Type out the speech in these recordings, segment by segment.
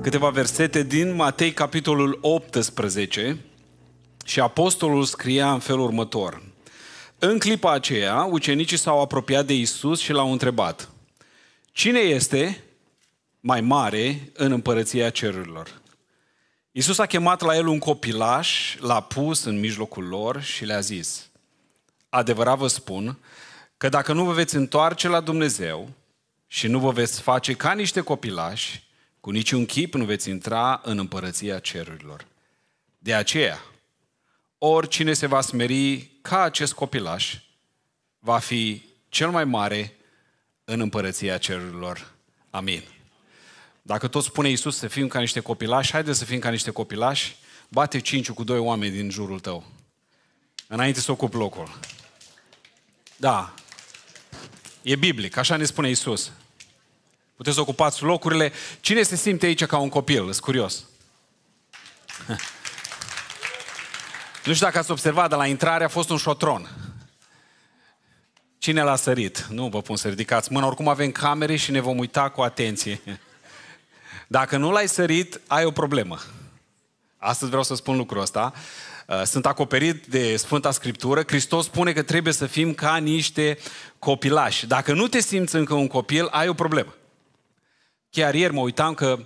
câteva versete din Matei, capitolul 18, și apostolul scria în felul următor. În clipa aceea, ucenicii s-au apropiat de Isus și l-au întrebat, Cine este mai mare în împărăția cerurilor? Isus a chemat la el un copilaș, l-a pus în mijlocul lor și le-a zis, Adevărat vă spun că dacă nu vă veți întoarce la Dumnezeu și nu vă veți face ca niște copilași, cu niciun chip nu veți intra în împărăția cerurilor. De aceea, oricine se va smeri ca acest copilaș, va fi cel mai mare în împărăția cerurilor. Amin. Dacă tot spune Iisus să fim ca niște copilași, haideți să fim ca niște copilași, bate cinciul cu doi oameni din jurul tău. Înainte să ocup locul. Da. E biblic, așa ne spune Iisus. Puteți ocupați locurile. Cine se simte aici ca un copil? Sunt curios. Nu știu dacă ați observat, dar la intrare a fost un șotron. Cine l-a sărit? Nu vă pun să ridicați mâna, oricum avem camere și ne vom uita cu atenție. Dacă nu l-ai sărit, ai o problemă. Astăzi vreau să spun lucrul ăsta. Uh, sunt acoperit de Sfânta Scriptură. Hristos spune că trebuie să fim ca niște copilași. Dacă nu te simți încă un copil, ai o problemă. Chiar ieri mă uitam că uh,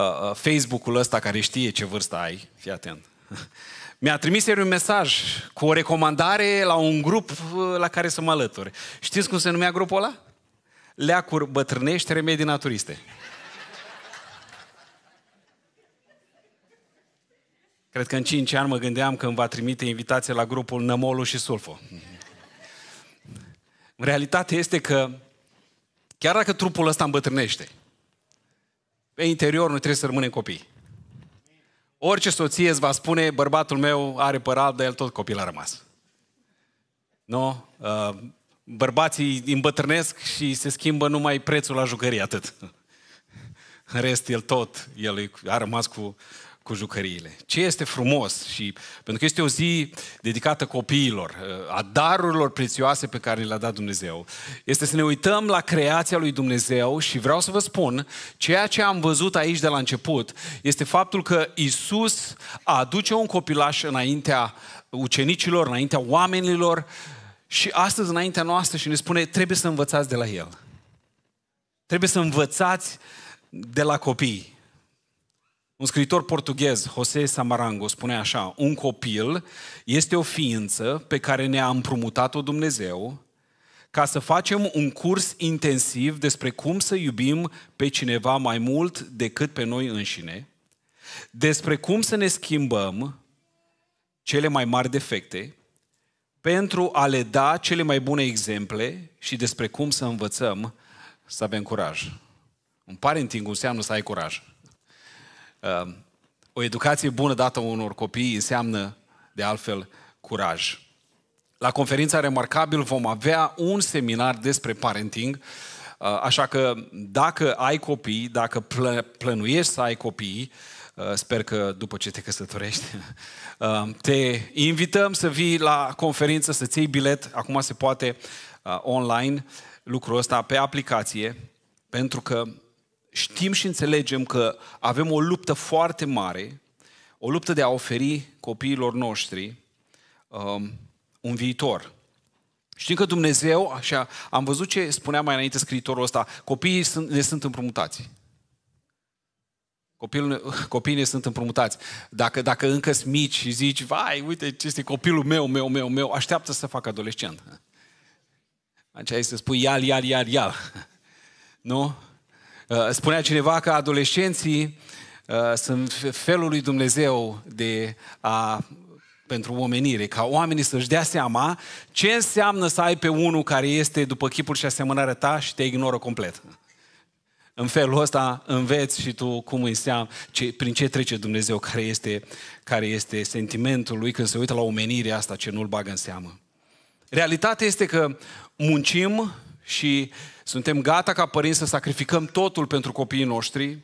uh, Facebook-ul ăsta care știe ce vârstă ai, fii atent, mi-a trimis ieri un mesaj cu o recomandare la un grup uh, la care să mă alături. Știți cum se numea grupul ăla? Leacuri bătrânești, remedii naturiste. Cred că în 5 ani mă gândeam că îmi va trimite invitație la grupul Nămolu și Sulfo. În realitate este că chiar dacă trupul ăsta îmbătrânește, pe interior nu trebuie să rămânem copii. Orice soție îți va spune, bărbatul meu are părat, dar el tot copil a rămas. Nu? Uh, bărbații îmbătrânesc și se schimbă numai prețul la jucării, atât. În rest, el tot, el a rămas cu cu jucăriile. Ce este frumos și pentru că este o zi dedicată copiilor, a darurilor prețioase pe care le-a dat Dumnezeu, este să ne uităm la creația lui Dumnezeu și vreau să vă spun, ceea ce am văzut aici de la început este faptul că Isus aduce un copilaș înaintea ucenicilor, înaintea oamenilor și astăzi înaintea noastră și ne spune trebuie să învățați de la El. Trebuie să învățați de la copii. Un scriitor portughez, José Samarango, spune așa, un copil este o ființă pe care ne-a împrumutat-o Dumnezeu ca să facem un curs intensiv despre cum să iubim pe cineva mai mult decât pe noi înșine, despre cum să ne schimbăm cele mai mari defecte, pentru a le da cele mai bune exemple și despre cum să învățăm să avem curaj. Un parenting înseamnă să ai curaj. Um, o educație bună dată unor copii înseamnă, de altfel, curaj. La conferința Remarcabil vom avea un seminar despre parenting, uh, așa că dacă ai copii, dacă plănuiești să ai copii, uh, sper că după ce te căsătorești, uh, te invităm să vii la conferință, să-ți iei bilet, acum se poate online, lucrul ăsta pe aplicație, pentru că știm și înțelegem că avem o luptă foarte mare, o luptă de a oferi copiilor noștri um, un viitor. Știm că Dumnezeu, așa, am văzut ce spunea mai înainte scriitorul ăsta, copiii sunt, ne sunt împrumutați. Copilul, copiii ne sunt împrumutați. Dacă, dacă încă sunt mici și zici, vai, uite ce este copilul meu, meu, meu, meu, așteaptă să facă adolescent. Aici este să spui, ial, ial, ial, ial. Nu? Uh, spunea cineva că adolescenții uh, sunt felul lui Dumnezeu de a, pentru omenire, ca oamenii să-și dea seama ce înseamnă să ai pe unul care este după chipul și asemănarea ta și te ignoră complet. În felul ăsta înveți și tu cum înseamnă, ce, prin ce trece Dumnezeu, care este, care este sentimentul lui când se uită la omenirea asta, ce nu-l bagă în seamă. Realitatea este că muncim și uh, suntem gata ca părinți să sacrificăm totul pentru copiii noștri.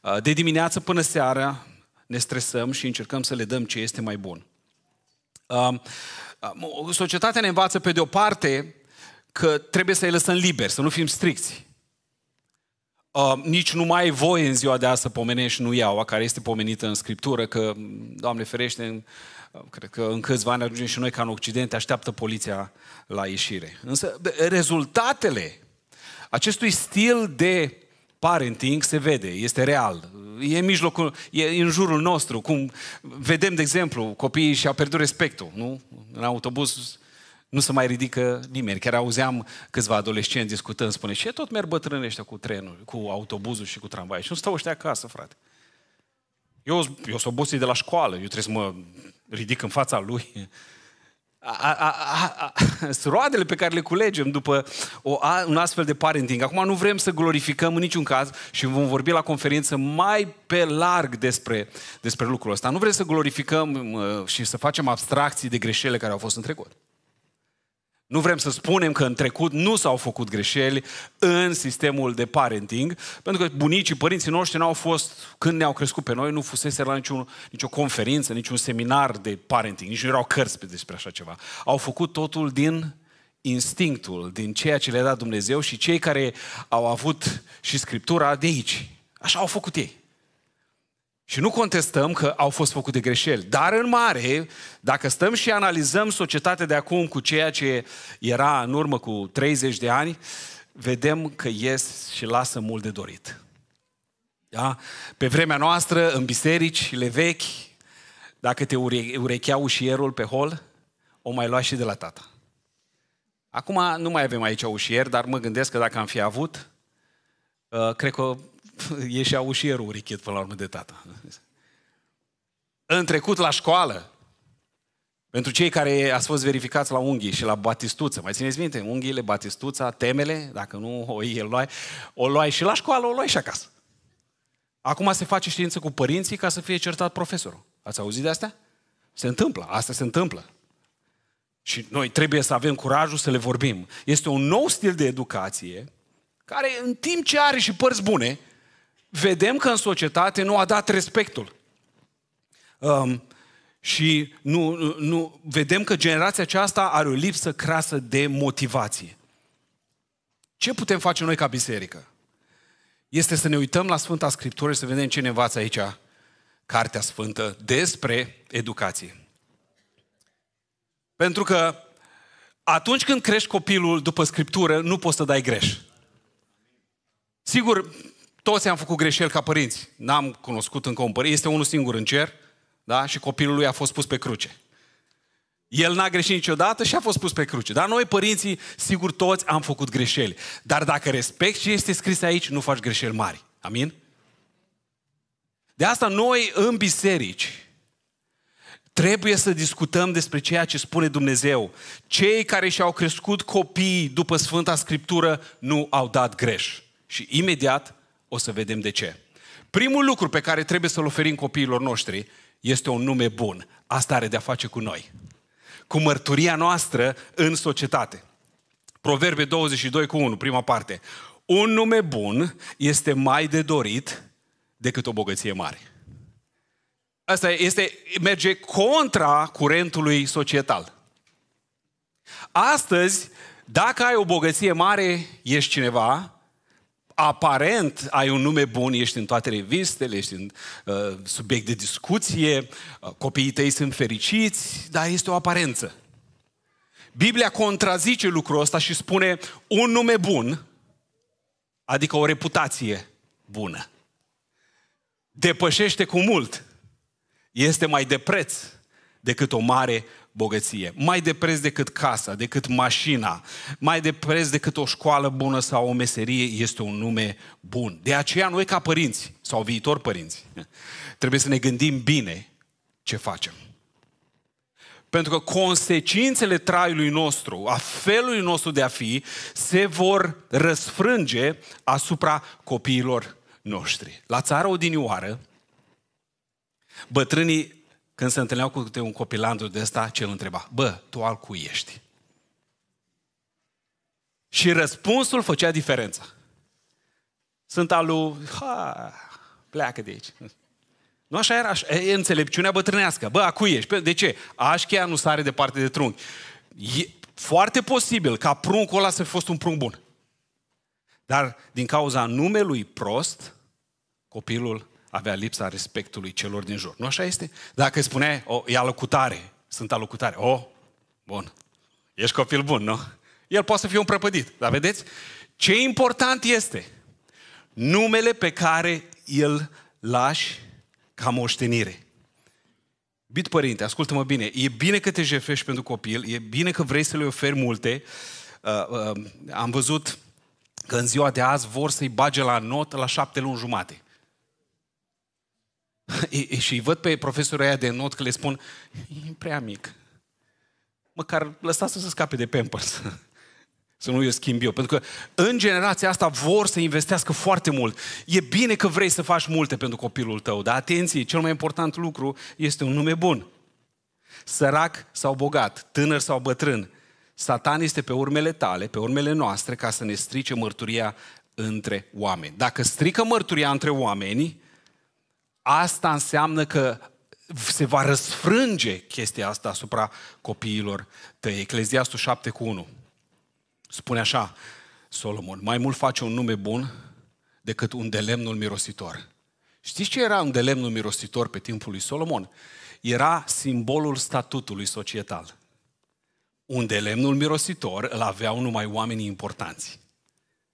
Uh, de dimineață până seara ne stresăm și încercăm să le dăm ce este mai bun. Um, um, Societatea ne învață pe de o parte că trebuie să-i lăsăm liberi, să nu fim stricți. Uh, nici nu mai ai voie în ziua de azi să pomenești nu iaua, care este pomenită în Scriptură, că, Doamne ferește, în, cred că în câțiva ani ajungem și noi ca în Occident, așteaptă poliția la ieșire. Însă rezultatele acestui stil de parenting se vede, este real. E în mijlocul, e în jurul nostru. Cum vedem, de exemplu, copiii și-au pierdut respectul, nu? În autobuz nu se mai ridică nimeni. Chiar auzeam câțiva adolescenți discutând, spune, ce tot merg bătrânește cu trenul, cu autobuzul și cu tramvaiul? Și nu stau ăștia acasă, frate. Eu, eu sunt s-o obosit de la școală, eu trebuie să mă ridic în fața lui a, a, a, a, roadele pe care le culegem după o, a, un astfel de parenting. Acum nu vrem să glorificăm în niciun caz și vom vorbi la conferință mai pe larg despre, despre lucrul ăsta. Nu vrem să glorificăm uh, și să facem abstracții de greșelile care au fost în trecut. Nu vrem să spunem că în trecut nu s-au făcut greșeli în sistemul de parenting, pentru că bunicii, părinții noștri n-au fost, când ne-au crescut pe noi, nu fusese la niciun, nicio conferință, niciun seminar de parenting, nici nu erau cărți despre așa ceva. Au făcut totul din instinctul, din ceea ce le-a dat Dumnezeu și cei care au avut și Scriptura de aici. Așa au făcut ei. Și nu contestăm că au fost făcute greșeli, dar în mare, dacă stăm și analizăm societatea de acum cu ceea ce era în urmă cu 30 de ani, vedem că ies și lasă mult de dorit. Da? Pe vremea noastră, în le vechi, dacă te urechea ușierul pe hol, o mai lua și de la tata. Acum nu mai avem aici ușier, dar mă gândesc că dacă am fi avut, uh, cred că ieșea ușierul aușierul urichet până la urmă de tata. În trecut la școală, pentru cei care ați fost verificați la unghii și la batistuță, mai țineți minte? Unghiile, batistuța, temele, dacă nu o iei, luai, o luai și la școală, o luai și acasă. Acum se face știință cu părinții ca să fie certat profesorul. Ați auzit de astea? Se întâmplă, asta se întâmplă. Și noi trebuie să avem curajul să le vorbim. Este un nou stil de educație care în timp ce are și părți bune, vedem că în societate nu a dat respectul. Um, și nu, nu, vedem că generația aceasta are o lipsă crasă de motivație. Ce putem face noi ca biserică? Este să ne uităm la Sfânta Scriptură și să vedem ce ne învață aici Cartea Sfântă despre educație. Pentru că atunci când crești copilul după Scriptură, nu poți să dai greș. Sigur, toți am făcut greșeli ca părinți. N-am cunoscut încă un părinte. Este unul singur în cer, da? Și copilul lui a fost pus pe cruce. El n-a greșit niciodată și a fost pus pe cruce. Dar noi, părinții, sigur toți am făcut greșeli. Dar dacă respect ce este scris aici, nu faci greșeli mari. Amin? De asta noi, în biserici, Trebuie să discutăm despre ceea ce spune Dumnezeu. Cei care și-au crescut copiii după Sfânta Scriptură nu au dat greș. Și imediat o să vedem de ce. Primul lucru pe care trebuie să-l oferim copiilor noștri este un nume bun. Asta are de-a face cu noi. Cu mărturia noastră în societate. Proverbe 22 cu 1, prima parte. Un nume bun este mai de dorit decât o bogăție mare. Asta este, merge contra curentului societal. Astăzi, dacă ai o bogăție mare, ești cineva, aparent ai un nume bun, ești în toate revistele, ești în uh, subiect de discuție, uh, copiii tăi sunt fericiți, dar este o aparență. Biblia contrazice lucrul ăsta și spune un nume bun, adică o reputație bună. Depășește cu mult. Este mai de preț decât o mare bogăție, mai de preț decât casa, decât mașina, mai de preț decât o școală bună sau o meserie este un nume bun. De aceea noi ca părinți sau viitor părinți trebuie să ne gândim bine ce facem. Pentru că consecințele traiului nostru, a felului nostru de a fi, se vor răsfrânge asupra copiilor noștri. La țara odinioară, bătrânii când se întâlneau cu un copilandru de ăsta, ce îl întreba? Bă, tu al cui ești? Și răspunsul făcea diferența. Sunt al lui... Ha, pleacă de aici. Nu așa era? E înțelepciunea bătrânească. Bă, a cui ești? De ce? Așchea nu sare departe de trunchi. E foarte posibil ca pruncul ăla să fi fost un prunc bun. Dar din cauza numelui prost, copilul avea lipsa respectului celor din jur. Nu așa este? Dacă îi o, e alocutare, sunt alocutare. O, bun, ești copil bun, nu? El poate să fie un prăpădit. Dar vedeți? Ce important este numele pe care îl lași ca moștenire. Bit părinte, ascultă-mă bine, e bine că te jefești pentru copil, e bine că vrei să le oferi multe. Uh, uh, am văzut că în ziua de azi vor să-i bage la not la șapte luni jumate și îi văd pe profesorii aia de not că le spun, e prea mic. Măcar lăsați să scape de Pampers. Să nu eu schimb eu. Pentru că în generația asta vor să investească foarte mult. E bine că vrei să faci multe pentru copilul tău, dar atenție, cel mai important lucru este un nume bun. Sărac sau bogat, tânăr sau bătrân, Satan este pe urmele tale, pe urmele noastre, ca să ne strice mărturia între oameni. Dacă strică mărturia între oameni, asta înseamnă că se va răsfrânge chestia asta asupra copiilor tăi. Ecleziastul 7 cu 1 spune așa Solomon, mai mult face un nume bun decât un delemnul mirositor. Știți ce era un delemnul mirositor pe timpul lui Solomon? Era simbolul statutului societal. Un delemnul mirositor îl aveau numai oamenii importanți.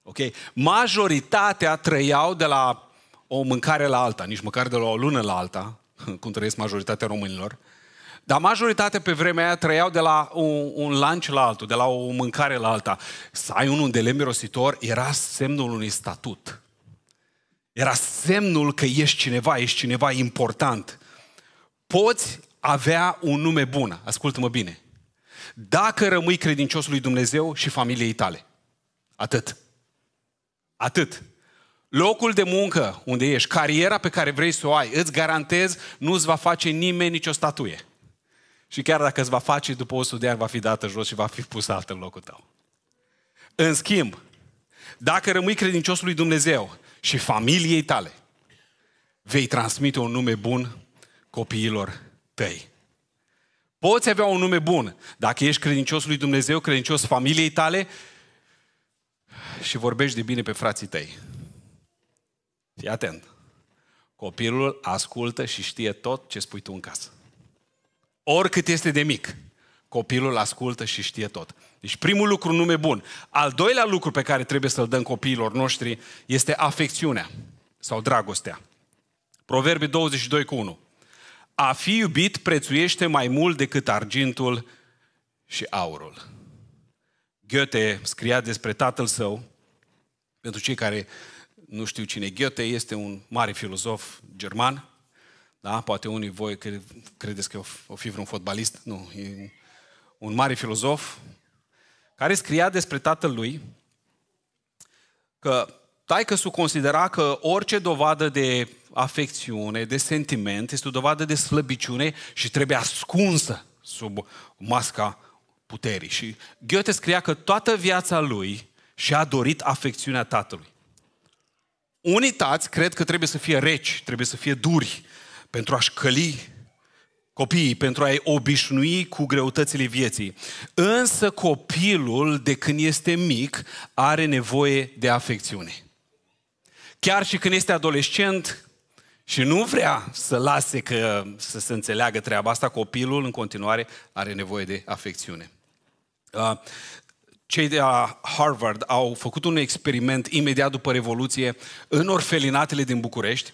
Ok? Majoritatea trăiau de la o mâncare la alta, nici măcar de la o lună la alta, cum trăiesc majoritatea românilor, dar majoritatea pe vremea aia trăiau de la un, un lunch la altul, de la o mâncare la alta. Să ai de lemn mirositor era semnul unui statut. Era semnul că ești cineva, ești cineva important. Poți avea un nume bun, ascultă-mă bine, dacă rămâi credincios lui Dumnezeu și familiei tale. Atât. Atât. Locul de muncă unde ești, cariera pe care vrei să o ai, îți garantez, nu îți va face nimeni nicio statuie. Și chiar dacă îți va face, după 100 de ani va fi dată jos și va fi pusă altă în locul tău. În schimb, dacă rămâi credincios lui Dumnezeu și familiei tale, vei transmite un nume bun copiilor tăi. Poți avea un nume bun dacă ești credincios lui Dumnezeu, credincios familiei tale și vorbești de bine pe frații tăi. Fii atent. Copilul ascultă și știe tot ce spui tu în casă. Oricât este de mic, copilul ascultă și știe tot. Deci primul lucru, nume bun. Al doilea lucru pe care trebuie să-l dăm copiilor noștri este afecțiunea sau dragostea. Proverbe 22 cu 1. A fi iubit prețuiește mai mult decât argintul și aurul. Goethe scria despre tatăl său, pentru cei care nu știu cine Goethe, este un mare filozof german, da? Poate unii voi credeți că o fi vreun fotbalist, nu, e un mare filozof care scria despre tatăl lui că su considera că orice dovadă de afecțiune, de sentiment, este o dovadă de slăbiciune și trebuie ascunsă sub masca puterii. Și Goethe scria că toată viața lui și-a dorit afecțiunea tatălui. Unii tați cred că trebuie să fie reci, trebuie să fie duri pentru a-și căli copiii, pentru a-i obișnui cu greutățile vieții. Însă copilul, de când este mic, are nevoie de afecțiune. Chiar și când este adolescent și nu vrea să lase că, să se înțeleagă treaba asta, copilul în continuare are nevoie de afecțiune. Ah, cei de la Harvard au făcut un experiment imediat după Revoluție în orfelinatele din București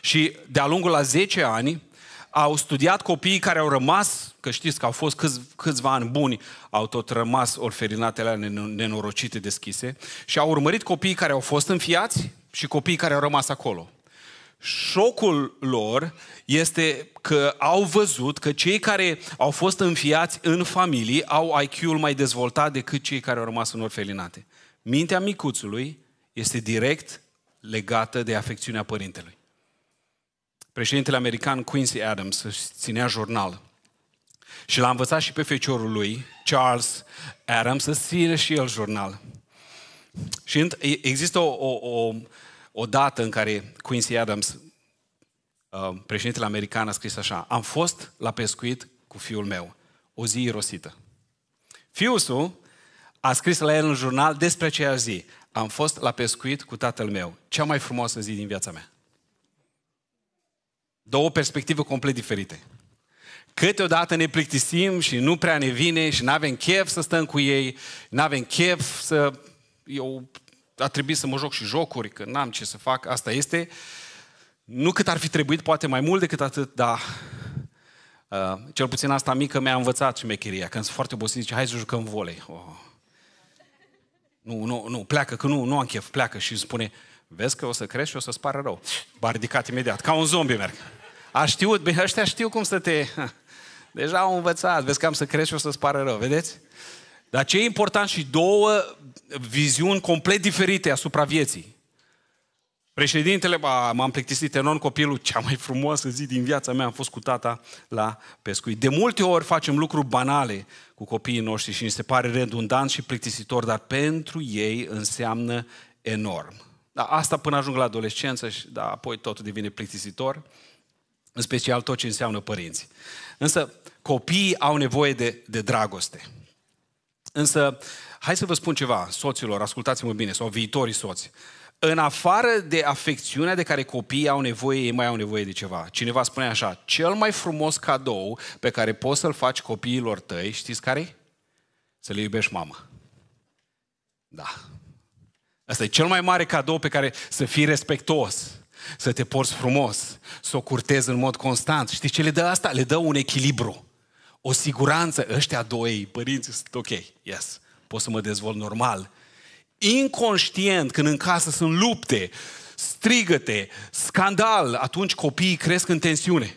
și de-a lungul a 10 ani au studiat copiii care au rămas, că știți că au fost câți, câțiva ani buni, au tot rămas orfelinatele nenorocite deschise și au urmărit copiii care au fost înfiați și copiii care au rămas acolo șocul lor este că au văzut că cei care au fost înfiați în familie au IQ-ul mai dezvoltat decât cei care au rămas în orfelinate. Mintea micuțului este direct legată de afecțiunea părintelui. Președintele american Quincy Adams ținea jurnal și l-a învățat și pe feciorul lui, Charles Adams, să ține și el jurnal. Și există o, o, o o dată în care Quincy Adams, uh, președintele american, a scris așa, am fost la pescuit cu fiul meu, o zi irosită. Fiusul a scris la el în jurnal despre aceea zi, am fost la pescuit cu tatăl meu, cea mai frumoasă zi din viața mea. Două perspective complet diferite. Câteodată ne plictisim și nu prea ne vine și nu avem chef să stăm cu ei, nu avem chef să... E o a trebuit să mă joc și jocuri, că n-am ce să fac, asta este. Nu cât ar fi trebuit, poate mai mult decât atât, dar uh, cel puțin asta mică mi-a învățat șmecheria. Când sunt foarte obosit, zice, hai să jucăm volei. Oh. Nu, nu, nu, pleacă, că nu, nu am chef, pleacă și îmi spune, vezi că o să crești și o să-ți pară rău. M-a ridicat imediat, ca un zombie merg. A știut, bine, ăștia știu cum să te... Deja au învățat, vezi că am să crești și o să-ți pară rău, vedeți? Uh, dar ce e important și două viziuni complet diferite asupra vieții. Președintele, a, m-am plictisit enorm copilul, cea mai frumoasă zi din viața mea am fost cu tata la pescuit. De multe ori facem lucruri banale cu copiii noștri și ni se pare redundant și plictisitor, dar pentru ei înseamnă enorm. Dar asta până ajung la adolescență și da, apoi totul devine plictisitor, în special tot ce înseamnă părinți. Însă copiii au nevoie de, de dragoste. Însă, hai să vă spun ceva, soților, ascultați-mă bine, sau viitorii soți. În afară de afecțiunea de care copiii au nevoie, ei mai au nevoie de ceva. Cineva spune așa, cel mai frumos cadou pe care poți să-l faci copiilor tăi, știți care Să le iubești mama. Da. Asta e cel mai mare cadou pe care să fii respectuos să te porți frumos, să o curtezi în mod constant. Știți ce le dă asta? Le dă un echilibru o siguranță, ăștia doi părinți sunt ok, yes, pot să mă dezvolt normal. Inconștient, când în casă sunt lupte, strigăte, scandal, atunci copiii cresc în tensiune.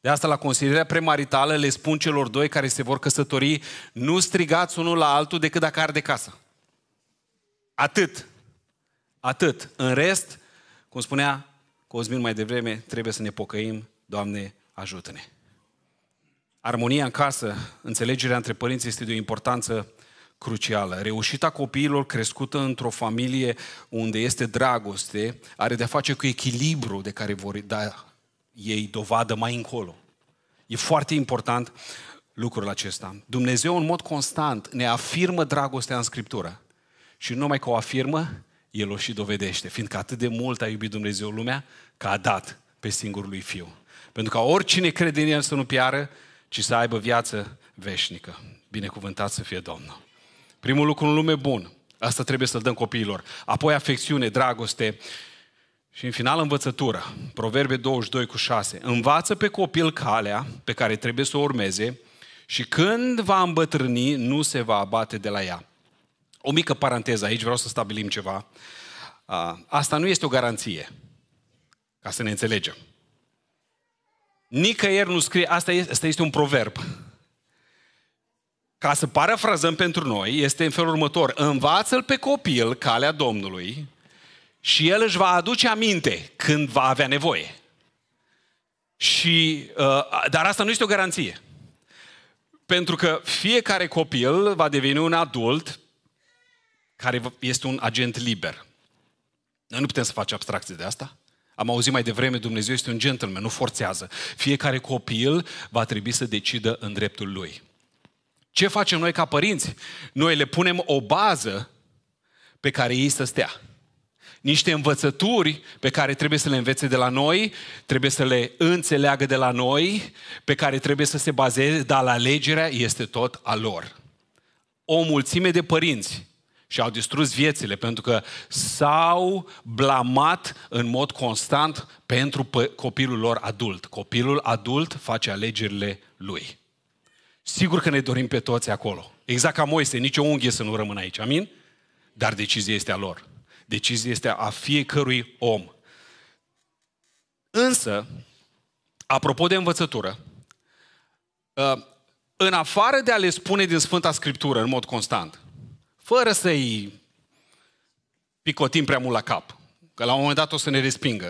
De asta la consilierea premaritală le spun celor doi care se vor căsători, nu strigați unul la altul decât dacă arde casa. Atât. Atât. În rest, cum spunea Cosmin mai devreme, trebuie să ne pocăim, Doamne, ajută-ne. Armonia în casă, înțelegerea între părinți este de o importanță crucială. Reușita copiilor crescută într-o familie unde este dragoste are de-a face cu echilibru de care vor da ei dovadă mai încolo. E foarte important lucrul acesta. Dumnezeu în mod constant ne afirmă dragostea în Scriptură. Și numai că o afirmă, El o și dovedește, fiindcă atât de mult a iubit Dumnezeu lumea, că a dat pe singurul lui Fiu. Pentru ca oricine crede în El să nu piară, ci să aibă viață veșnică. Binecuvântat să fie Domnul. Primul lucru în lume bun. Asta trebuie să-l dăm copiilor. Apoi afecțiune, dragoste și în final învățătură. Proverbe 22 cu 6. Învață pe copil calea pe care trebuie să o urmeze și când va îmbătrâni, nu se va abate de la ea. O mică paranteză aici, vreau să stabilim ceva. Asta nu este o garanție, ca să ne înțelegem. Nicăieri nu scrie, asta este, asta este un proverb. Ca să parafrazăm pentru noi, este în felul următor. Învață-l pe copil calea Domnului și el își va aduce aminte când va avea nevoie. Și, uh, dar asta nu este o garanție. Pentru că fiecare copil va deveni un adult care este un agent liber. Noi nu putem să facem abstracție de asta. Am auzit mai devreme, Dumnezeu este un gentleman, nu forțează. Fiecare copil va trebui să decidă în dreptul lui. Ce facem noi ca părinți? Noi le punem o bază pe care ei să stea. Niște învățături pe care trebuie să le învețe de la noi, trebuie să le înțeleagă de la noi, pe care trebuie să se bazeze, dar la alegerea este tot a lor. O mulțime de părinți și au distrus viețile pentru că s-au blamat în mod constant pentru copilul lor adult. Copilul adult face alegerile lui. Sigur că ne dorim pe toți acolo. Exact ca Moise, nicio unghie să nu rămână aici, amin? Dar decizia este a lor. Decizia este a fiecărui om. Însă, apropo de învățătură, uh, în afară de a le spune din Sfânta Scriptură în mod constant, fără să-i picotim prea mult la cap. Că la un moment dat o să ne respingă.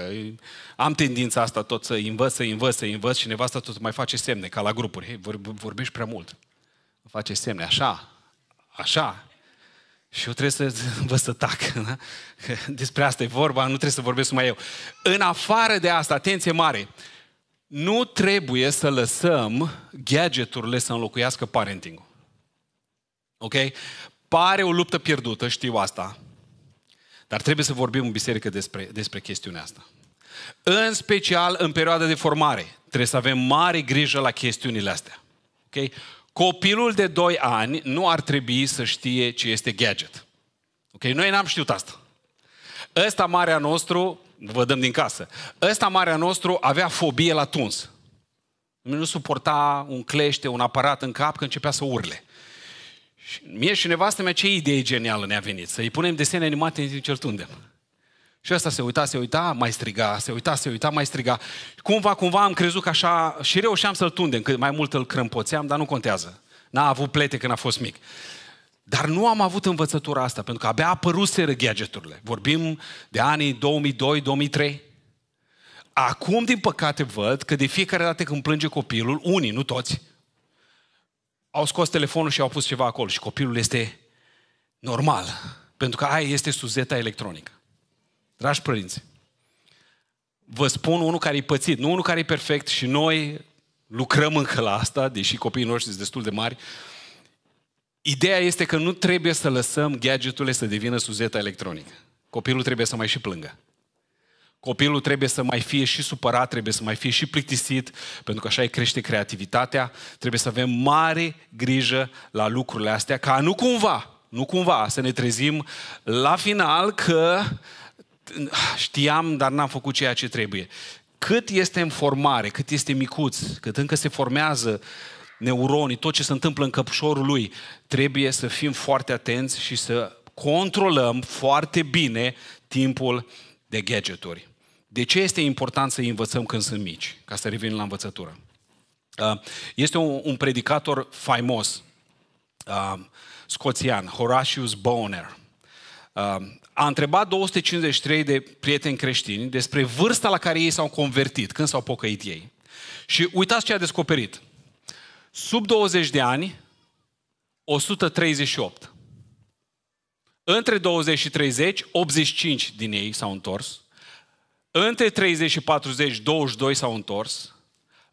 Am tendința asta tot să învăț, să învăț, să învăț și nevasta tot mai face semne, ca la grupuri. Hei, vorbești prea mult. Face semne, așa, așa. Și eu trebuie să vă să tac. Da? Despre asta e vorba, nu trebuie să vorbesc mai eu. În afară de asta, atenție mare, nu trebuie să lăsăm gadgeturile să înlocuiască parenting-ul. Ok? Pare o luptă pierdută, știu asta. Dar trebuie să vorbim în biserică despre, despre chestiunea asta. În special în perioada de formare. Trebuie să avem mare grijă la chestiunile astea. Okay? Copilul de 2 ani nu ar trebui să știe ce este gadget. Okay? Noi n-am știut asta. Ăsta marea nostru, vă dăm din casă, ăsta marea nostru avea fobie la tuns. Nu suporta un clește, un aparat în cap că începea să urle. Și mie și nevastă mea ce idee genială ne-a venit? Să-i punem desene animate în tundem. Și asta se uita, se uita, mai striga, se uita, se uita, mai striga. Cumva, cumva am crezut că așa și reușeam să-l tundem, cât mai mult îl crâmpoțeam, dar nu contează. N-a avut plete când a fost mic. Dar nu am avut învățătura asta, pentru că abia apăruseră gadgeturile. Vorbim de anii 2002-2003. Acum, din păcate, văd că de fiecare dată când plânge copilul, unii, nu toți, au scos telefonul și au pus ceva acolo și copilul este normal, pentru că aia este suzeta electronică. Dragi părinți, vă spun unul care e pățit, nu unul care e perfect și noi lucrăm încă la asta, deși copiii noștri sunt destul de mari. Ideea este că nu trebuie să lăsăm gadgeturile să devină suzeta electronică. Copilul trebuie să mai și plângă. Copilul trebuie să mai fie și supărat, trebuie să mai fie și plictisit, pentru că așa îi crește creativitatea. Trebuie să avem mare grijă la lucrurile astea, ca nu cumva, nu cumva, să ne trezim la final că știam, dar n-am făcut ceea ce trebuie. Cât este în formare, cât este micuț, cât încă se formează neuronii, tot ce se întâmplă în căpșorul lui, trebuie să fim foarte atenți și să controlăm foarte bine timpul de gadgeturi. De ce este important să învățăm când sunt mici? Ca să revenim la învățătură. Uh, este un, un predicator faimos, uh, scoțian, Horatius Boner. Uh, a întrebat 253 de prieteni creștini despre vârsta la care ei s-au convertit, când s-au pocăit ei. Și uitați ce a descoperit. Sub 20 de ani, 138. Între 20 și 30, 85 din ei s-au întors. Între 30 și 40, 22 s-au întors.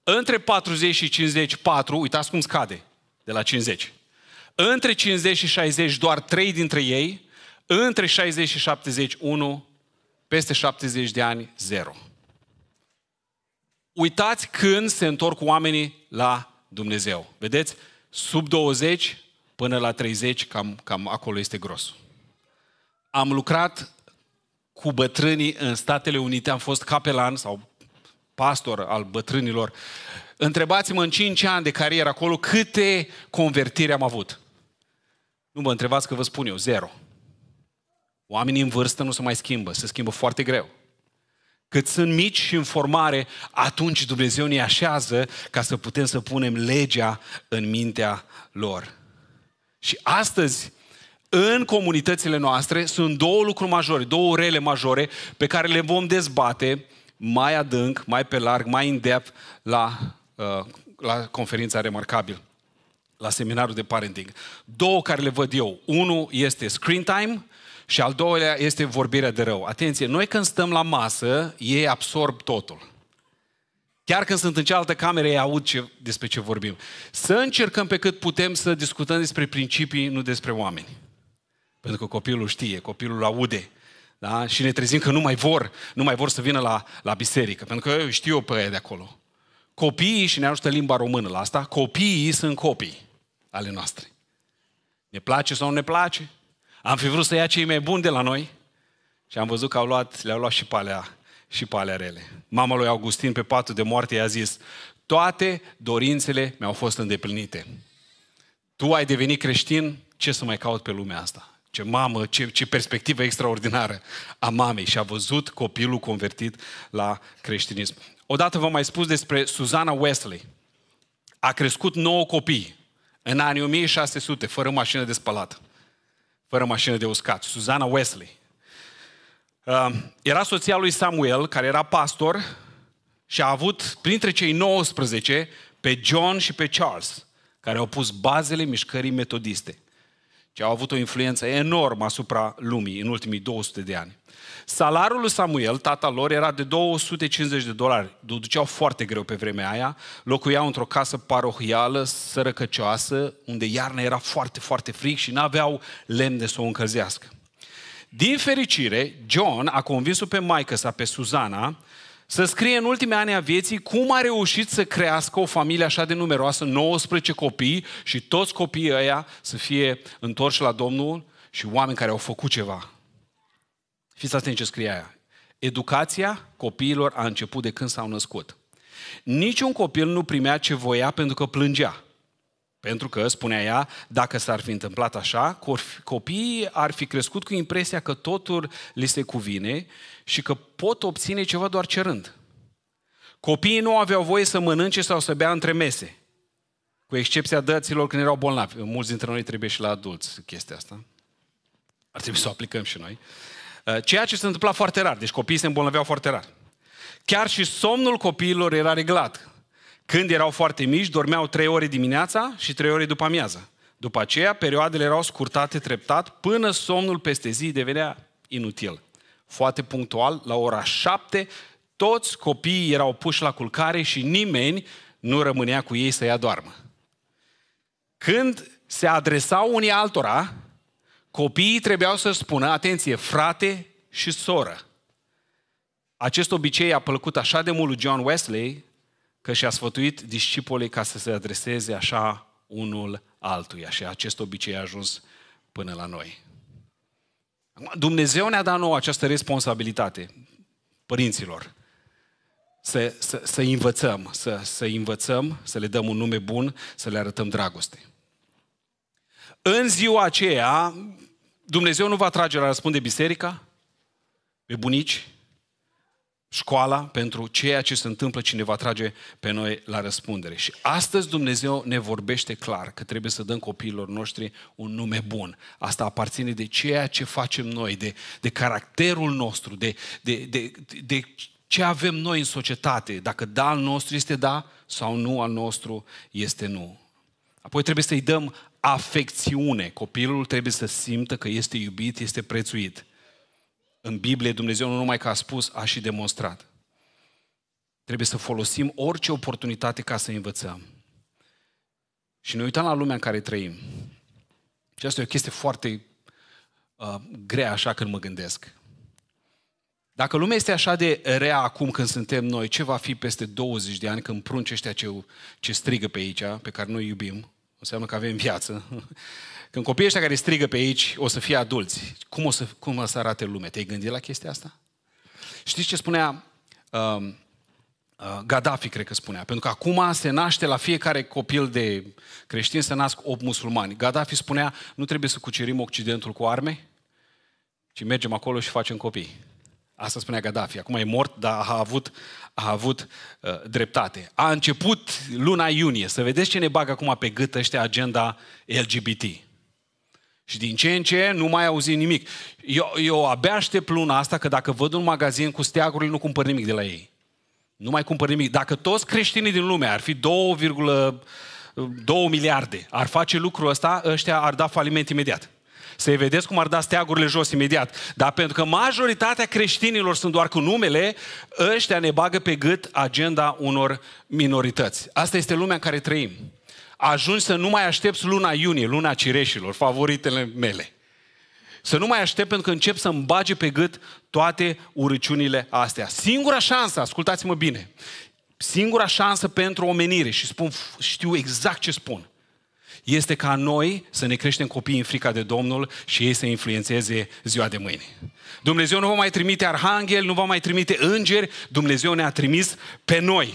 Între 40 și 50, 4, uitați cum scade de la 50. Între 50 și 60, doar 3 dintre ei. Între 60 și 70, 1. Peste 70 de ani, 0. Uitați când se întorc oamenii la Dumnezeu. Vedeți? Sub 20 până la 30, cam, cam acolo este grosul. Am lucrat cu bătrânii în Statele Unite, am fost capelan sau pastor al bătrânilor. Întrebați-mă în 5 ani de carieră acolo câte convertiri am avut. Nu mă întrebați că vă spun eu, zero. Oamenii în vârstă nu se mai schimbă, se schimbă foarte greu. Cât sunt mici și în formare, atunci Dumnezeu ne așează ca să putem să punem legea în mintea lor. Și astăzi în comunitățile noastre sunt două lucruri majore, două rele majore pe care le vom dezbate mai adânc, mai pe larg, mai în depth la, uh, la conferința Remarcabil, la seminarul de parenting. Două care le văd eu. Unul este screen time și al doilea este vorbirea de rău. Atenție, noi când stăm la masă, ei absorb totul. Chiar când sunt în cealaltă cameră, ei aud ce, despre ce vorbim. Să încercăm pe cât putem să discutăm despre principii, nu despre oameni. Pentru că copilul știe, copilul aude. Da? Și ne trezim că nu mai vor, nu mai vor să vină la, la biserică, pentru că eu știu eu pe de acolo. Copiii, și ne ajută limba română la asta, copiii sunt copii ale noastre. Ne place sau nu ne place? Am fi vrut să ia cei mai buni de la noi și am văzut că au luat, le-au luat și palea, și palea rele. Mama lui Augustin, pe patul de moarte, i-a zis, toate dorințele mi-au fost îndeplinite. Tu ai devenit creștin, ce să mai caut pe lumea asta? Ce mamă, ce, ce perspectivă extraordinară a mamei și a văzut copilul convertit la creștinism. Odată v-am mai spus despre Suzana Wesley. A crescut nouă copii în anii 1600, fără mașină de spălat, fără mașină de uscat. Suzana Wesley. Uh, era soția lui Samuel, care era pastor și a avut printre cei 19 pe John și pe Charles, care au pus bazele mișcării metodiste – ce au avut o influență enormă asupra lumii în ultimii 200 de ani. Salarul lui Samuel, tata lor, era de 250 de dolari. O duceau foarte greu pe vremea aia, locuiau într-o casă parohială, sărăcăcioasă, unde iarna era foarte, foarte frig și n-aveau lemne să o încălzească. Din fericire, John a convins-o pe maică sa, pe Suzana, să scrie în ultimele ani a vieții cum a reușit să crească o familie așa de numeroasă, 19 copii și toți copiii ăia să fie întorși la Domnul și oameni care au făcut ceva. Fiți atenți ce scrie aia. Educația copiilor a început de când s-au născut. Niciun copil nu primea ce voia pentru că plângea. Pentru că, spunea ea, dacă s-ar fi întâmplat așa, copiii ar fi crescut cu impresia că totul li se cuvine și că pot obține ceva doar cerând. Copiii nu aveau voie să mănânce sau să bea între mese, cu excepția dăților când erau bolnavi. Mulți dintre noi trebuie și la adulți chestia asta. Ar trebui să o aplicăm și noi. Uh, ceea ce se întâmpla foarte rar, deci copiii se îmbolnăveau foarte rar. Chiar și somnul copiilor era reglat. Când erau foarte mici, dormeau trei ore dimineața și trei ore după amiază. După aceea, perioadele erau scurtate treptat până somnul peste zi devenea inutil. Foarte punctual, la ora șapte, toți copiii erau puși la culcare și nimeni nu rămânea cu ei să ia doarmă. Când se adresau unii altora, copiii trebuiau să spună, atenție, frate și soră. Acest obicei a plăcut așa de mult lui John Wesley, că și-a sfătuit discipolii ca să se adreseze așa unul altuia și acest obicei a ajuns până la noi. Dumnezeu ne-a dat nouă această responsabilitate, părinților, să, să, să învățăm, să, să învățăm, să le dăm un nume bun, să le arătăm dragoste. În ziua aceea, Dumnezeu nu va trage la răspunde biserica, pe bunici, școala pentru ceea ce se întâmplă, cineva trage pe noi la răspundere. Și astăzi Dumnezeu ne vorbește clar că trebuie să dăm copiilor noștri un nume bun. Asta aparține de ceea ce facem noi, de, de caracterul nostru, de, de, de, de ce avem noi în societate, dacă da al nostru este da sau nu al nostru este nu. Apoi trebuie să-i dăm afecțiune. Copilul trebuie să simtă că este iubit, este prețuit. În Biblie Dumnezeu nu numai că a spus, a și demonstrat. Trebuie să folosim orice oportunitate ca să învățăm. Și ne uităm la lumea în care trăim. Și asta e o chestie foarte uh, grea așa când mă gândesc. Dacă lumea este așa de rea acum când suntem noi, ce va fi peste 20 de ani când prunci ăștia ce, ce strigă pe aici, pe care noi iubim, înseamnă că avem viață. Când copiii ăștia care strigă pe aici o să fie adulți, cum o să, cum o să arate lumea? Te-ai gândit la chestia asta? Știți ce spunea um, uh, Gaddafi, cred că spunea? Pentru că acum se naște la fiecare copil de creștin să nasc 8 musulmani. Gaddafi spunea, nu trebuie să cucerim Occidentul cu arme, ci mergem acolo și facem copii. Asta spunea Gaddafi. Acum e mort, dar a avut, a avut uh, dreptate. A început luna iunie. Să vedeți ce ne bagă acum pe gât ăștia agenda LGBT. Și din ce în ce nu mai auzi nimic. Eu, eu abia aștept luna asta că dacă văd un magazin cu steaguri nu cumpăr nimic de la ei. Nu mai cumpăr nimic. Dacă toți creștinii din lume ar fi 2,2 uh, miliarde, ar face lucrul ăsta, ăștia ar da faliment imediat. Să-i vedeți cum ar da steagurile jos imediat. Dar pentru că majoritatea creștinilor sunt doar cu numele, ăștia ne bagă pe gât agenda unor minorități. Asta este lumea în care trăim. Ajungi să nu mai aștepți luna iunie, luna cireșilor, favoritele mele. Să nu mai aștept pentru că încep să-mi bage pe gât toate urăciunile astea. Singura șansă, ascultați-mă bine, singura șansă pentru omenire, și spun, știu exact ce spun, este ca noi să ne creștem copiii în frica de Domnul și ei să influențeze ziua de mâine. Dumnezeu nu va mai trimite arhanghel, nu va mai trimite îngeri, Dumnezeu ne-a trimis pe noi.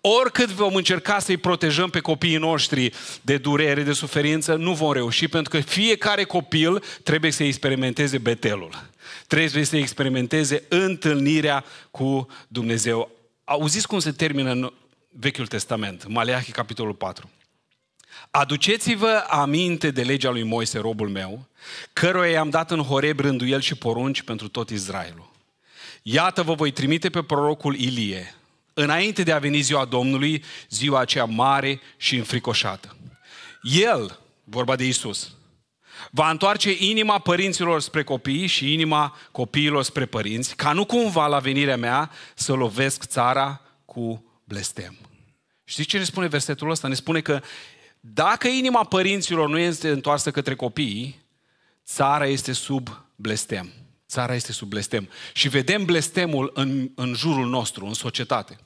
Oricât vom încerca să-i protejăm pe copiii noștri de durere, de suferință, nu vom reuși, pentru că fiecare copil trebuie să experimenteze betelul. Trebuie să experimenteze întâlnirea cu Dumnezeu. Auziți cum se termină în Vechiul Testament, Maleahii, capitolul 4. Aduceți-vă aminte de legea lui Moise, robul meu, căruia i-am dat în Horeb rânduiel și porunci pentru tot Israelul. Iată vă voi trimite pe prorocul Ilie, înainte de a veni ziua Domnului, ziua aceea mare și înfricoșată. El, vorba de Isus, va întoarce inima părinților spre copii și inima copiilor spre părinți, ca nu cumva la venirea mea să lovesc țara cu blestem. Știți ce ne spune versetul ăsta? Ne spune că dacă inima părinților nu este întoarsă către copii, țara este sub blestem. Țara este sub blestem. Și vedem blestemul în, în jurul nostru, în societate.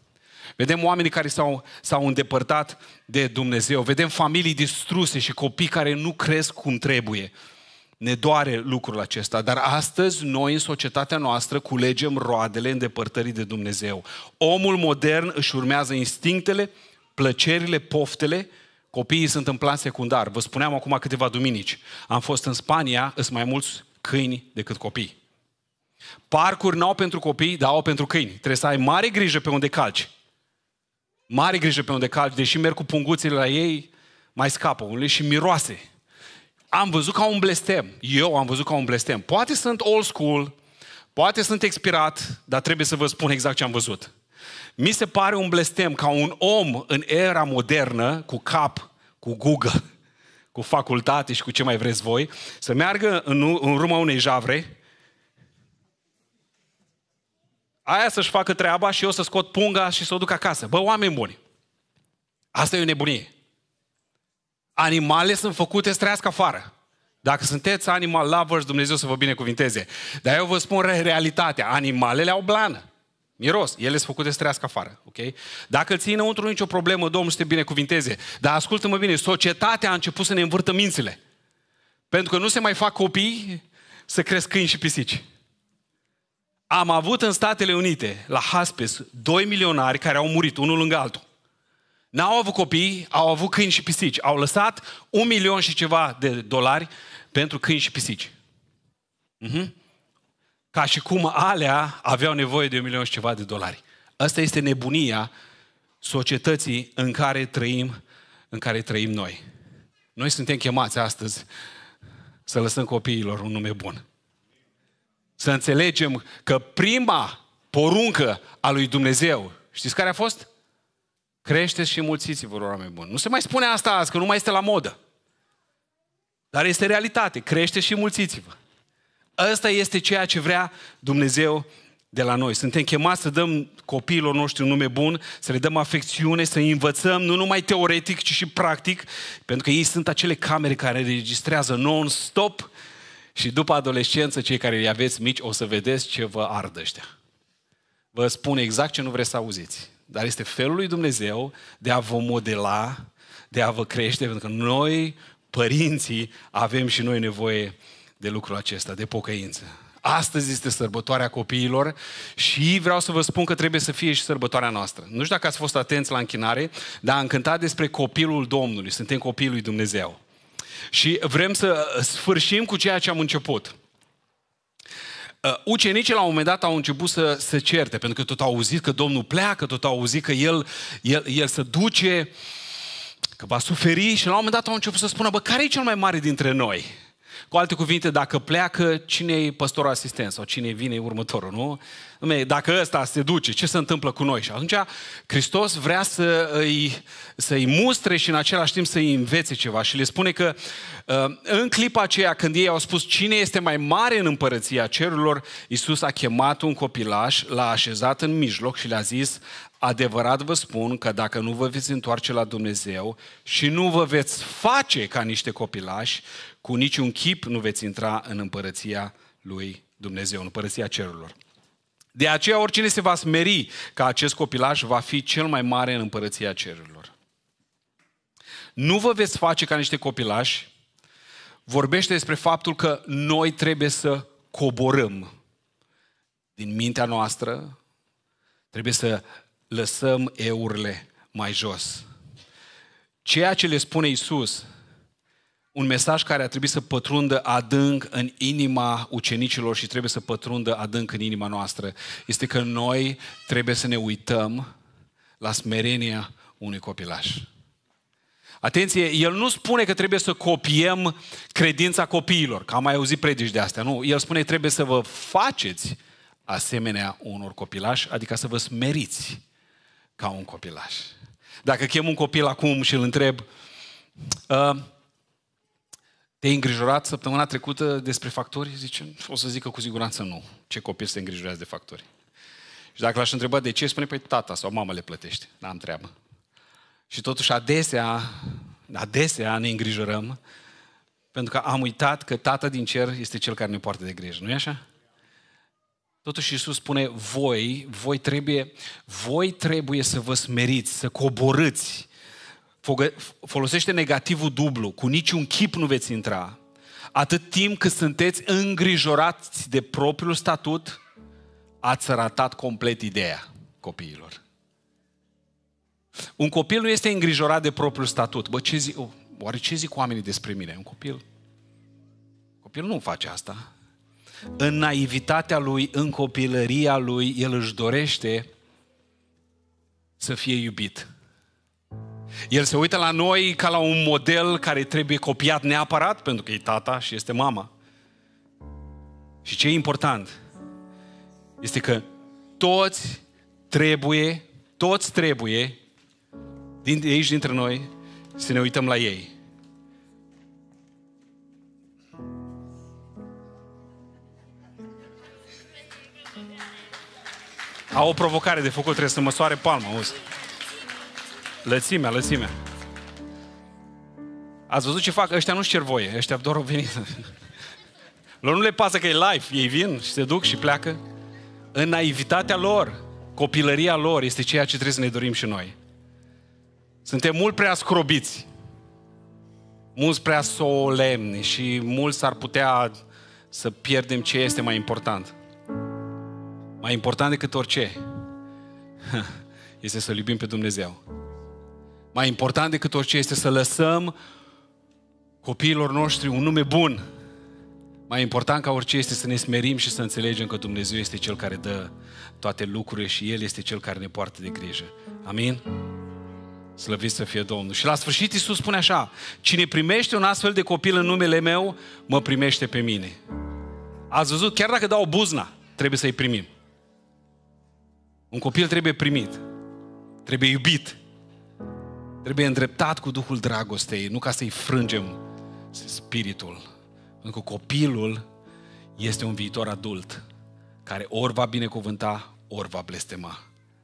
Vedem oamenii care s-au, s-au îndepărtat de Dumnezeu. Vedem familii distruse și copii care nu cresc cum trebuie. Ne doare lucrul acesta, dar astăzi noi în societatea noastră culegem roadele îndepărtării de Dumnezeu. Omul modern își urmează instinctele, plăcerile, poftele Copiii sunt în plan secundar. Vă spuneam acum câteva duminici. Am fost în Spania, sunt mai mulți câini decât copii. Parcuri n-au pentru copii, dar au pentru câini. Trebuie să ai mare grijă pe unde calci. Mare grijă pe unde calci, deși merg cu punguțele la ei, mai scapă unele și miroase. Am văzut ca un blestem. Eu am văzut ca un blestem. Poate sunt old school, poate sunt expirat, dar trebuie să vă spun exact ce am văzut. Mi se pare un blestem ca un om în era modernă, cu cap, cu Google, cu facultate și cu ce mai vreți voi, să meargă în, în urma unei javre, aia să-și facă treaba și eu să scot punga și să o duc acasă. Bă, oameni buni, asta e o nebunie. Animale sunt făcute să trăiască afară. Dacă sunteți animal lovers, Dumnezeu să vă binecuvinteze. Dar eu vă spun realitatea, animalele au blană. Miros. El este făcut de trăiască afară. Okay? Dacă îl ții înăuntru, nicio problemă, Domnul să te binecuvinteze. Dar ascultă-mă bine, societatea a început să ne învârtă mințile. Pentru că nu se mai fac copii să cresc câini și pisici. Am avut în Statele Unite, la Haspes, doi milionari care au murit unul lângă altul. N-au avut copii, au avut câini și pisici. Au lăsat un milion și ceva de dolari pentru câini și pisici. Uh-huh ca și cum alea aveau nevoie de un milion și ceva de dolari. Asta este nebunia societății în care trăim, în care trăim noi. Noi suntem chemați astăzi să lăsăm copiilor un nume bun. Să înțelegem că prima poruncă a lui Dumnezeu, știți care a fost? Creșteți și mulțiți-vă, oameni buni. Nu se mai spune asta azi, că nu mai este la modă. Dar este realitate. Creșteți și mulțiți-vă. Ăsta este ceea ce vrea Dumnezeu de la noi. Suntem chemați să dăm copiilor noștri un nume bun, să le dăm afecțiune, să învățăm, nu numai teoretic, ci și practic, pentru că ei sunt acele camere care registrează non-stop și după adolescență, cei care îi aveți mici, o să vedeți ce vă ard ăștia. Vă spun exact ce nu vreți să auziți. Dar este felul lui Dumnezeu de a vă modela, de a vă crește, pentru că noi, părinții, avem și noi nevoie de lucrul acesta, de pocăință. Astăzi este sărbătoarea copiilor și vreau să vă spun că trebuie să fie și sărbătoarea noastră. Nu știu dacă ați fost atenți la închinare, dar am cântat despre copilul Domnului, suntem copiii lui Dumnezeu. Și vrem să sfârșim cu ceea ce am început. Uh, ucenicii la un moment dat au început să se certe, pentru că tot au auzit că Domnul pleacă, tot au auzit că El, el, el se duce, că va suferi și la un moment dat au început să spună, bă, care e cel mai mare dintre noi? Cu alte cuvinte, dacă pleacă, cine e păstorul asistent sau cine vine următorul, nu? Dacă ăsta se duce, ce se întâmplă cu noi? Și atunci Hristos vrea să îi, să îi mustre și în același timp să îi învețe ceva și le spune că uh, în clipa aceea când ei au spus cine este mai mare în împărăția cerurilor, Iisus a chemat un copilaș, l-a așezat în mijloc și le-a zis Adevărat vă spun că dacă nu vă veți întoarce la Dumnezeu și nu vă veți face ca niște copilași cu niciun chip nu veți intra în împărăția lui Dumnezeu, în împărăția cerurilor. De aceea, oricine se va smeri ca acest copilaj va fi cel mai mare în împărăția cerurilor. Nu vă veți face ca niște copilași, vorbește despre faptul că noi trebuie să coborâm din mintea noastră, trebuie să lăsăm eurile mai jos. Ceea ce le spune Isus un mesaj care a trebuit să pătrundă adânc în inima ucenicilor și trebuie să pătrundă adânc în inima noastră. Este că noi trebuie să ne uităm la smerenia unui copilaș. Atenție, el nu spune că trebuie să copiem credința copiilor, că am mai auzit predici de astea, nu. El spune că trebuie să vă faceți asemenea unor copilași, adică să vă smeriți ca un copilaș. Dacă chem un copil acum și îl întreb, uh, te-ai îngrijorat săptămâna trecută despre factori? Zice, o să zic că cu siguranță nu. Ce copil se îngrijorează de factori? Și dacă l-aș întreba de ce, spune, păi tata sau mama le plătește, n-am treabă. Și totuși adesea, adesea ne îngrijorăm pentru că am uitat că Tata din cer este Cel care ne poartă de grijă, nu e așa? Totuși Iisus spune, voi, voi trebuie, voi trebuie să vă smeriți, să coborâți folosește negativul dublu, cu niciun chip nu veți intra, atât timp cât sunteți îngrijorați de propriul statut, ați ratat complet ideea copiilor. Un copil nu este îngrijorat de propriul statut. Bă, ce zic, oare ce zic oamenii despre mine? Un copil? Copil nu face asta. În naivitatea lui, în copilăria lui, el își dorește să fie iubit. El se uită la noi ca la un model care trebuie copiat neapărat, pentru că e tata și este mama. Și ce e important este că toți trebuie, toți trebuie, din, de aici dintre noi, să ne uităm la ei. Au o provocare de făcut, trebuie să măsoare palma, auzi. Lățimea, lățimea. Ați văzut ce fac? Ăștia nu-și cer voie, ăștia doar au venit. lor nu le pasă că e live, ei vin și se duc și pleacă. În naivitatea lor, copilăria lor este ceea ce trebuie să ne dorim și noi. Suntem mult prea scrobiți, mult prea solemni și mulți s-ar putea să pierdem ce este mai important. Mai important decât orice este să-L iubim pe Dumnezeu. Mai important decât orice este să lăsăm copiilor noștri un nume bun. Mai important ca orice este să ne smerim și să înțelegem că Dumnezeu este Cel care dă toate lucrurile și El este Cel care ne poartă de grijă. Amin? Slăviți să fie Domnul. Și la sfârșit Iisus spune așa, cine primește un astfel de copil în numele meu, mă primește pe mine. Ați văzut, chiar dacă dau buzna, trebuie să-i primim. Un copil trebuie primit, trebuie iubit, Trebuie îndreptat cu Duhul Dragostei, nu ca să-i frângem spiritul. Pentru că copilul este un viitor adult care ori va binecuvânta, ori va blestema.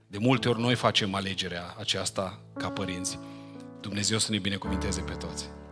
De multe ori noi facem alegerea aceasta ca părinți. Dumnezeu să ne binecuvinteze pe toți.